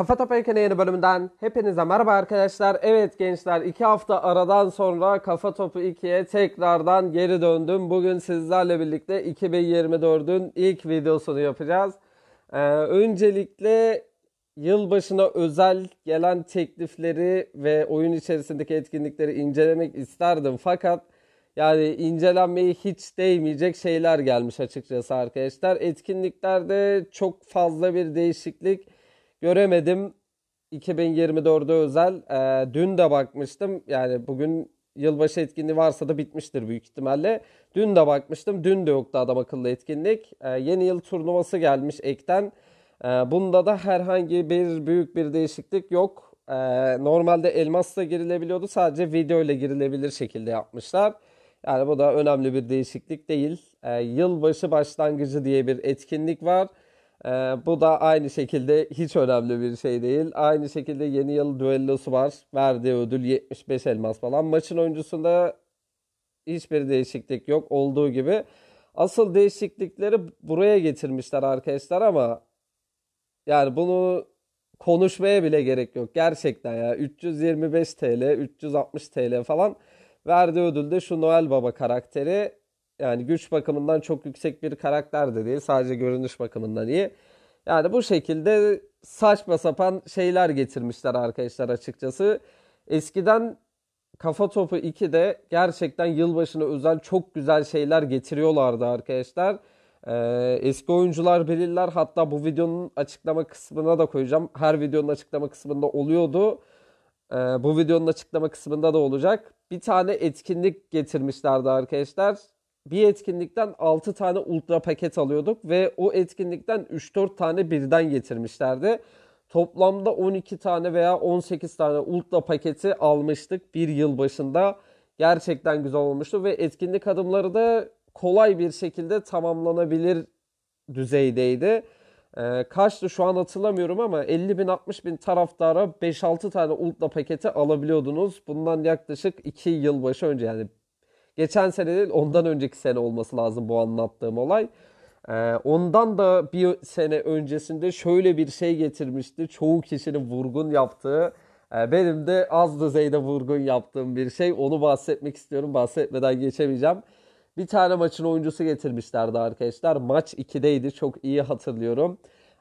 Kafa Topu Topa'yken yeni bölümünden hepinize merhaba arkadaşlar. Evet gençler 2 hafta aradan sonra Kafa Topu 2'ye tekrardan geri döndüm. Bugün sizlerle birlikte 2024'ün ilk videosunu yapacağız. Ee, öncelikle yılbaşına özel gelen teklifleri ve oyun içerisindeki etkinlikleri incelemek isterdim. Fakat yani incelenmeyi hiç değmeyecek şeyler gelmiş açıkçası arkadaşlar. Etkinliklerde çok fazla bir değişiklik göremedim. 2024'e özel. E, dün de bakmıştım. Yani bugün yılbaşı etkinliği varsa da bitmiştir büyük ihtimalle. Dün de bakmıştım. Dün de yoktu adam akıllı etkinlik. E, yeni yıl turnuvası gelmiş ekten. E, bunda da herhangi bir büyük bir değişiklik yok. E, normalde elmasla girilebiliyordu. Sadece video ile girilebilir şekilde yapmışlar. Yani bu da önemli bir değişiklik değil. E, yılbaşı başlangıcı diye bir etkinlik var. E, bu da aynı şekilde hiç önemli bir şey değil. Aynı şekilde yeni yıl düellosu var. Verdiği ödül 75 elmas falan. Maçın oyuncusunda hiçbir değişiklik yok olduğu gibi. Asıl değişiklikleri buraya getirmişler arkadaşlar ama yani bunu konuşmaya bile gerek yok gerçekten ya 325 TL 360 TL falan verdiği ödülde şu Noel Baba karakteri yani güç bakımından çok yüksek bir karakter de değil. Sadece görünüş bakımından iyi. Yani bu şekilde saçma sapan şeyler getirmişler arkadaşlar açıkçası. Eskiden Kafa Topu de gerçekten yılbaşına özel çok güzel şeyler getiriyorlardı arkadaşlar. Ee, eski oyuncular bilirler. Hatta bu videonun açıklama kısmına da koyacağım. Her videonun açıklama kısmında oluyordu. Ee, bu videonun açıklama kısmında da olacak. Bir tane etkinlik getirmişlerdi arkadaşlar bir etkinlikten 6 tane ultra paket alıyorduk ve o etkinlikten 3-4 tane birden getirmişlerdi. Toplamda 12 tane veya 18 tane ultra paketi almıştık bir yıl başında. Gerçekten güzel olmuştu ve etkinlik adımları da kolay bir şekilde tamamlanabilir düzeydeydi. Ee, kaçtı şu an hatırlamıyorum ama 50 bin 60 bin taraftara 5-6 tane ultra paketi alabiliyordunuz. Bundan yaklaşık 2 başı önce yani Geçen sene değil ondan önceki sene olması lazım bu anlattığım olay. Ee, ondan da bir sene öncesinde şöyle bir şey getirmişti. Çoğu kişinin vurgun yaptığı e, benim de az düzeyde vurgun yaptığım bir şey. Onu bahsetmek istiyorum. Bahsetmeden geçemeyeceğim. Bir tane maçın oyuncusu getirmişlerdi arkadaşlar. Maç 2'deydi. Çok iyi hatırlıyorum.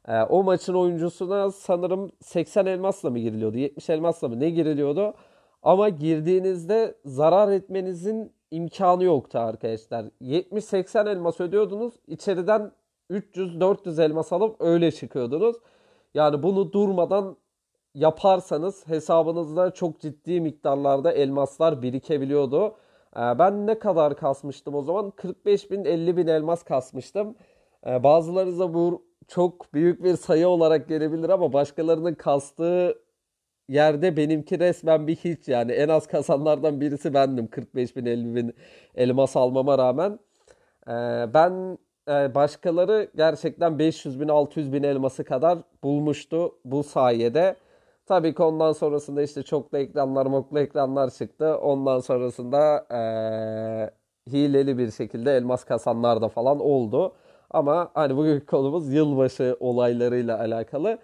Ee, o maçın oyuncusuna sanırım 80 elmasla mı giriliyordu? 70 elmasla mı? Ne giriliyordu? Ama girdiğinizde zarar etmenizin imkanı yoktu arkadaşlar. 70-80 elmas ödüyordunuz. İçeriden 300-400 elmas alıp öyle çıkıyordunuz. Yani bunu durmadan yaparsanız hesabınızda çok ciddi miktarlarda elmaslar birikebiliyordu. Ee, ben ne kadar kasmıştım o zaman? 45 bin 50 bin elmas kasmıştım. Ee, bazılarınıza bu çok büyük bir sayı olarak gelebilir ama başkalarının kastığı yerde benimki resmen bir hiç yani en az kazanlardan birisi bendim 45 bin 50 bin elmas almama rağmen e, ben e, başkaları gerçekten 500 bin 600 bin elması kadar bulmuştu bu sayede. Tabii ki ondan sonrasında işte çoklu ekranlar moklu ekranlar çıktı. Ondan sonrasında e, hileli bir şekilde elmas kasanlar da falan oldu. Ama hani bugünkü konumuz yılbaşı olaylarıyla alakalı.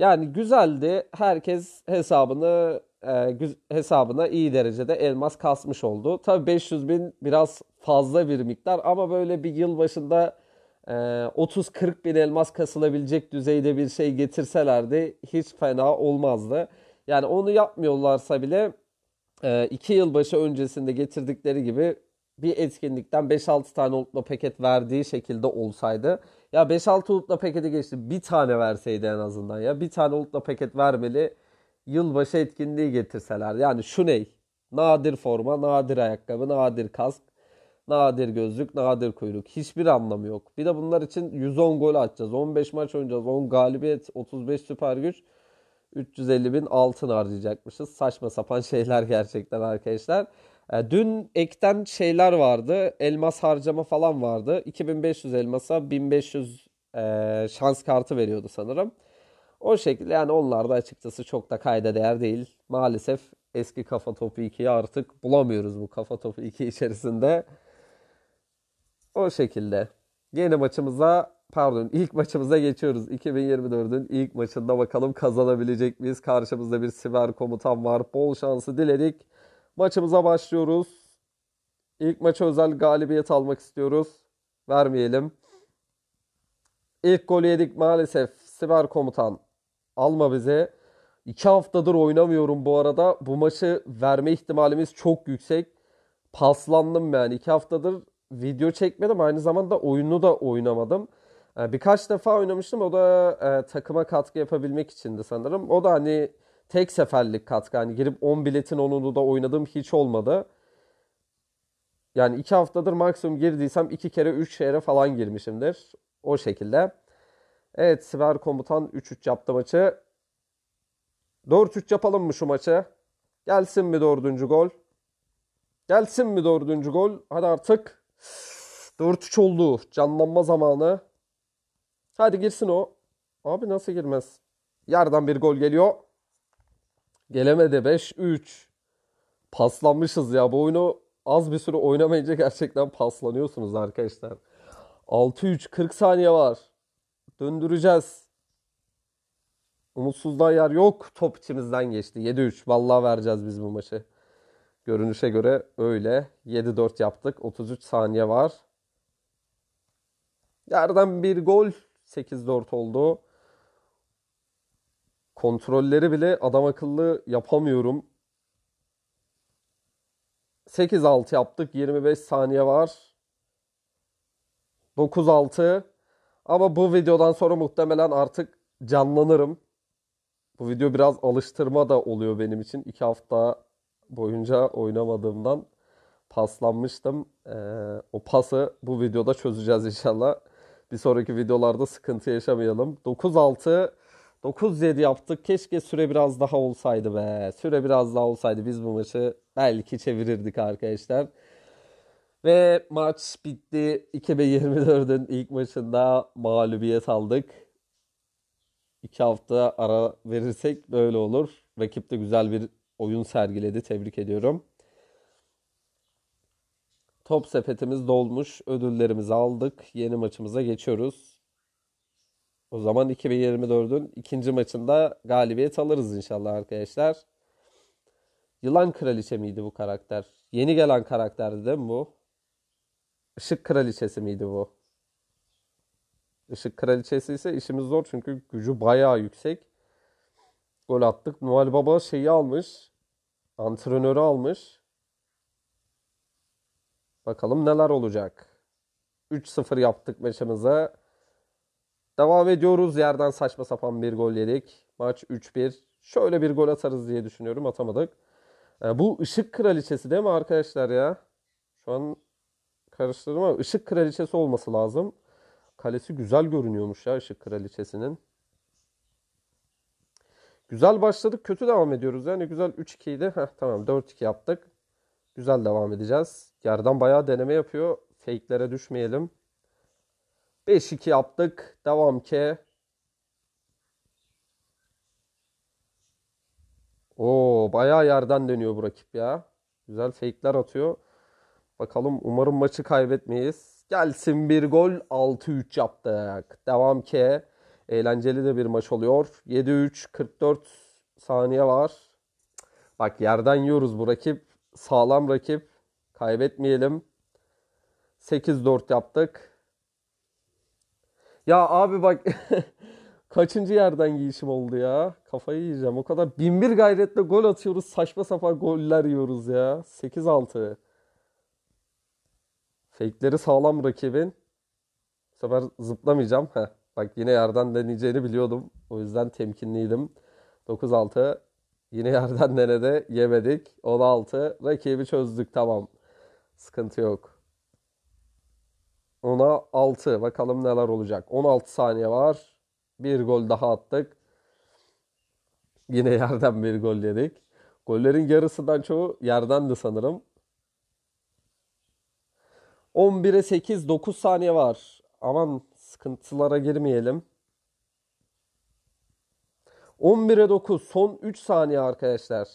Yani güzeldi. Herkes hesabını e, hesabına iyi derecede elmas kasmış oldu. Tabii 500 bin biraz fazla bir miktar ama böyle bir yıl başında e, 30-40 bin elmas kasılabilecek düzeyde bir şey getirselerdi hiç fena olmazdı. Yani onu yapmıyorlarsa bile 2 e, yılbaşı öncesinde getirdikleri gibi bir etkinlikten 5-6 tane oltma paket verdiği şekilde olsaydı ya 5-6 Ulut'la paketi geçti. Bir tane verseydi en azından ya. Bir tane Ulut'la paket vermeli. Yılbaşı etkinliği getirseler. Yani şu ney? Nadir forma, nadir ayakkabı, nadir kask, nadir gözlük, nadir kuyruk. Hiçbir anlamı yok. Bir de bunlar için 110 gol atacağız. 15 maç oynayacağız. 10 galibiyet, 35 süper güç. 350 bin altın harcayacakmışız. Saçma sapan şeyler gerçekten arkadaşlar. E, dün ekten şeyler vardı. Elmas harcama falan vardı. 2500 elmasa 1500 e, şans kartı veriyordu sanırım. O şekilde yani onlar da açıkçası çok da kayda değer değil. Maalesef eski kafa topu 2'yi artık bulamıyoruz bu kafa topu 2 içerisinde. O şekilde. Yeni maçımıza pardon ilk maçımıza geçiyoruz. 2024'ün ilk maçında bakalım kazanabilecek miyiz? Karşımızda bir siber komutan var. Bol şansı diledik. Maçımıza başlıyoruz. İlk maça özel galibiyet almak istiyoruz. Vermeyelim. İlk golü yedik maalesef. Siber komutan alma bize. İki haftadır oynamıyorum bu arada. Bu maçı verme ihtimalimiz çok yüksek. Paslandım yani. iki haftadır video çekmedim. Aynı zamanda oyunu da oynamadım. Ee, birkaç defa oynamıştım. O da e, takıma katkı yapabilmek içindi sanırım. O da hani tek seferlik katkı. Hani girip 10 biletin 10'unu da oynadığım hiç olmadı. Yani 2 haftadır maksimum girdiysem 2 kere 3 şehre falan girmişimdir. O şekilde. Evet Siver Komutan 3-3 yaptı maçı. 4-3 yapalım mı şu maçı? Gelsin mi dördüncü gol? Gelsin mi dördüncü gol? Hadi artık. 4-3 oldu. Canlanma zamanı. Hadi girsin o. Abi nasıl girmez? Yerden bir gol geliyor. Gelemedi 5-3. Paslanmışız ya. Bu oyunu az bir süre oynamayınca gerçekten paslanıyorsunuz arkadaşlar. 6-3 40 saniye var. Döndüreceğiz. Umutsuzluğa yer yok. Top içimizden geçti. 7-3. Vallahi vereceğiz biz bu maçı. Görünüşe göre öyle. 7-4 yaptık. 33 saniye var. Yerden bir gol. 8-4 oldu. Kontrolleri bile adam akıllı yapamıyorum. 8-6 yaptık. 25 saniye var. 9-6. Ama bu videodan sonra muhtemelen artık canlanırım. Bu video biraz alıştırma da oluyor benim için. 2 hafta boyunca oynamadığımdan paslanmıştım. Ee, o pası bu videoda çözeceğiz inşallah. Bir sonraki videolarda sıkıntı yaşamayalım. 9-6 9-7 yaptık. Keşke süre biraz daha olsaydı be. Süre biraz daha olsaydı biz bu maçı belki çevirirdik arkadaşlar. Ve maç bitti. 2024'ün ilk maçında mağlubiyet aldık. 2 hafta ara verirsek böyle olur. Rakip de güzel bir oyun sergiledi. Tebrik ediyorum. Top sepetimiz dolmuş. Ödüllerimizi aldık. Yeni maçımıza geçiyoruz. O zaman 2024'ün ikinci maçında galibiyet alırız inşallah arkadaşlar. Yılan Kraliçe miydi bu karakter? Yeni gelen karakterdi değil mi bu? Işık Kraliçesi miydi bu? Işık Kraliçesi ise işimiz zor çünkü gücü bayağı yüksek. Gol attık. Noel Baba şeyi almış. Antrenörü almış. Bakalım neler olacak. 3-0 yaptık maçımıza. Devam ediyoruz. Yerden saçma sapan bir gol yedik. Maç 3-1. Şöyle bir gol atarız diye düşünüyorum. Atamadık. E, bu ışık kraliçesi değil mi arkadaşlar ya? Şu an karıştırdım ama ışık kraliçesi olması lazım. Kalesi güzel görünüyormuş ya ışık kraliçesinin. Güzel başladık kötü devam ediyoruz. Yani güzel 3-2 idi. Heh, tamam 4-2 yaptık. Güzel devam edeceğiz. Yerden bayağı deneme yapıyor. Fake'lere düşmeyelim. 5-2 yaptık. Devam ki. Oo bayağı yerden dönüyor bu rakip ya. Güzel fake'ler atıyor. Bakalım umarım maçı kaybetmeyiz. Gelsin bir gol. 6-3 yaptık. Devam ki. Eğlenceli de bir maç oluyor. 7-3 44 saniye var. Bak yerden yiyoruz bu rakip. Sağlam rakip. Kaybetmeyelim. 8-4 yaptık. Ya abi bak kaçıncı yerden giyişim oldu ya. Kafayı yiyeceğim. O kadar binbir gayretle gol atıyoruz. Saçma sapan goller yiyoruz ya. 8-6. Fake'leri sağlam rakibin. Bu sefer zıplamayacağım. Heh. Bak yine yerden deneyeceğini biliyordum. O yüzden temkinliydim. 9-6. Yine yerden denede yemedik. 16. Rakibi çözdük tamam. Sıkıntı yok. Ona 6. Bakalım neler olacak. 16 saniye var. Bir gol daha attık. Yine yerden bir gol yedik. Gollerin yarısından çoğu yerdendi sanırım. 11'e 8 9 saniye var. Aman sıkıntılara girmeyelim. 11'e 9 son 3 saniye arkadaşlar.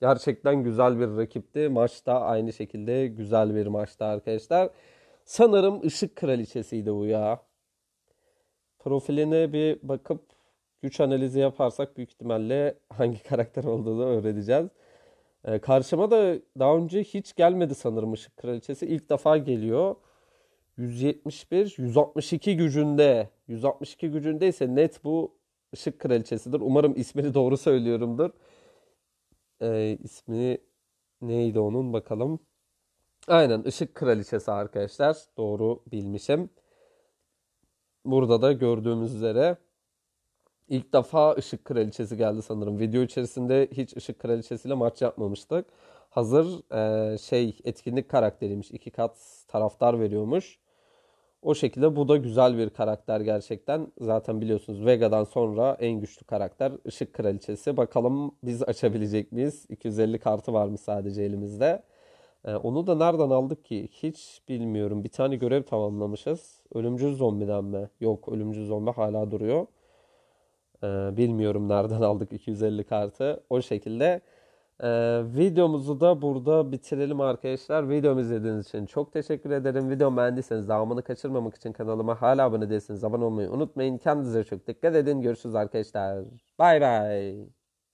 Gerçekten güzel bir rakipti. Maçta aynı şekilde güzel bir maçtı arkadaşlar. Sanırım ışık kraliçesiydi bu ya. Profiline bir bakıp güç analizi yaparsak büyük ihtimalle hangi karakter olduğunu öğreneceğiz. Ee, karşıma da daha önce hiç gelmedi sanırım Işık Kraliçesi. İlk defa geliyor. 171, 162 gücünde. 162 gücünde ise net bu Işık Kraliçesidir. Umarım ismini doğru söylüyorumdur e, ismini neydi onun bakalım. Aynen Işık Kraliçesi arkadaşlar. Doğru bilmişim. Burada da gördüğümüz üzere ilk defa Işık Kraliçesi geldi sanırım. Video içerisinde hiç Işık Kraliçesi ile maç yapmamıştık. Hazır e, şey etkinlik karakteriymiş. iki kat taraftar veriyormuş. O şekilde bu da güzel bir karakter gerçekten. Zaten biliyorsunuz Vega'dan sonra en güçlü karakter Işık Kraliçesi. Bakalım biz açabilecek miyiz? 250 kartı var mı sadece elimizde? Ee, onu da nereden aldık ki? Hiç bilmiyorum. Bir tane görev tamamlamışız. Ölümcül zombiden mi? Yok ölümcül zombi hala duruyor. Ee, bilmiyorum nereden aldık 250 kartı. O şekilde... Ee, videomuzu da burada bitirelim arkadaşlar. Videomu izlediğiniz için çok teşekkür ederim. Videomu beğendiyseniz devamını kaçırmamak için kanalıma hala abone değilseniz abone olmayı unutmayın. Kendinize çok dikkat edin. Görüşürüz arkadaşlar. Bay bay.